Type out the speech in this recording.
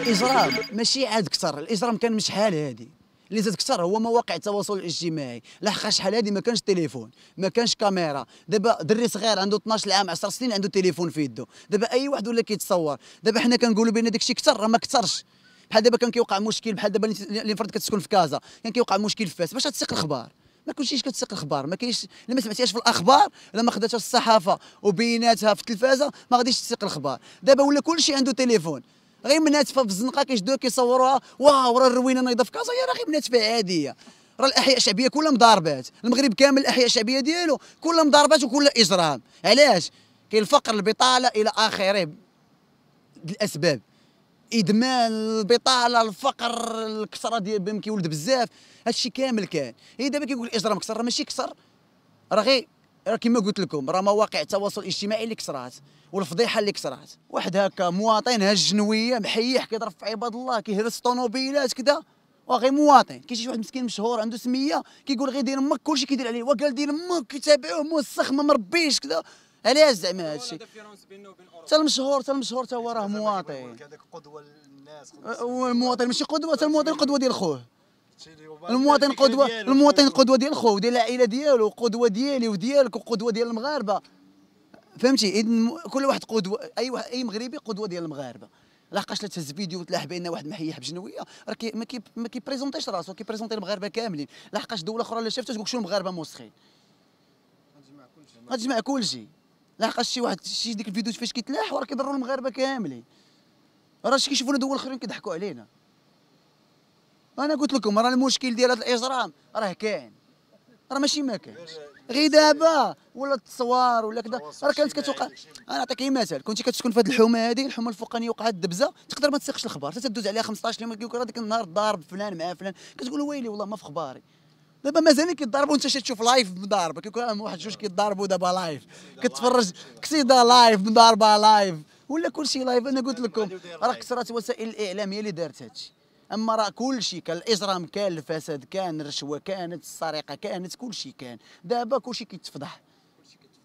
الاجرام ماشي عاد كثر الاجرام كان شحال هادي اللي زاد كثر هو مواقع التواصل الاجتماعي لحقاش شحال هادي ما كانش تليفون ما كانش كاميرا دابا دري صغير عنده 12 عام 10 سنين عنده تليفون في يده دابا اي واحد ولا كيتصور دابا حنا كنقولوا بان داكشي كثر راه ما كثرش بحال دابا كان كيوقع مشكل بحال دابا اللي فرد كتسكن في كازا كان كيوقع مشكل في فاس باش تسيق الاخبار ما كنتيش كتسيق الاخبار ما كاينش الا ما سمعتيهاش في الاخبار الا ما خداتهاش الصحافه وبيناتها في التلفازه ما غاديش تسيق الاخبار دابا ولا كلشي عنده تليفون غير منات في الزنقه كيشدوها كيصوروها واو راه الروينه نايضه في كازا هي راه غير منات فيها عاديه راه الاحياء الشعبيه كلها مضاربات المغرب كامل الاحياء الشعبيه ديالو كلها مضاربات وكلها اجرام علاش كاين الفقر البطاله الى اخره الاسباب ادمان البطاله الفقر الكسره ديال بام كيولد بزاف هادشي كامل كان هي دابا كيقول الاجرام كسر ماشي كسر راه غير راه كما قلت لكم راه مواقع التواصل الاجتماعي اللي كسرات والفضيحه اللي كسرات واحد هكا مواطن هالجنويه محيح كيضرب في عباد الله كيهرس طوموبيلات كذا وغير مواطن كيجي شي واحد مسكين مشهور عنده سميه كيقول غير دير مك كلشي كيدير عليه وقال دير مك كيتابعوه موسخ ما مربيش كذا علاش زعما هذا الشيء حتى المشهور حتى المشهور حتى هو راه مواطن قدوه للناس أه، المواطن ماشي قدوه حتى المواطن قدوه ديال خوه المواطن قدوه المواطن قدوه ديال خوه وديال العائله ديالو قدوه ديالي وديالك وقدوه ديال المغاربه فهمتي اذن كل واحد قدوه اي واحد اي مغربي قدوه ديال المغاربه لاحقاش لا تهز فيديو وتلاح بان واحد محيح بجنويه راه كي ما كيبريزونتيش راسو كيبريزونتي المغاربه كاملين لاحقاش دوله اخرى اللي شافتها تقول شنو المغاربه موسخين غتجمع كلشي غتجمع كلشي لاحقاش شي واحد شي ديك الفيديوهات فاش كيتلاحوا راه كيضروا المغاربه كاملين راه شي كيشوفونا دول اخرين كيضحكوا علينا انا قلت لكم راه المشكل ديال هذا الاجرام راه كاين راه ماشي ما كاينش غير دابا ولا التصوار ولا كذا راه كانت كتوقع انا نعطيك مثال كنتي كتسكن في هذه الحومه هذه الحومه الفوقانيه وقعت دبزه تقدر ما تسيقش الخبر تدوز عليها 15 يوم كيقول لك النهار ضارب فلان مع فلان كتقول ويلي والله ما في خباري دابا مازالين كيتضاربوا انت شي تشوف لايف مضاربه كيكون واحد جوج كيتضاربوا دابا لايف كتفرج كسيده لايف مضاربه لايف ولا كلشي لايف انا قلت لكم راه كثرات الاعلام هي اللي دارت هادشي اما راه كلشي كان الاجرام كان الفساد كان الرشوه كانت السرقه كانت كلشي كان دابا كلشي كيتفضح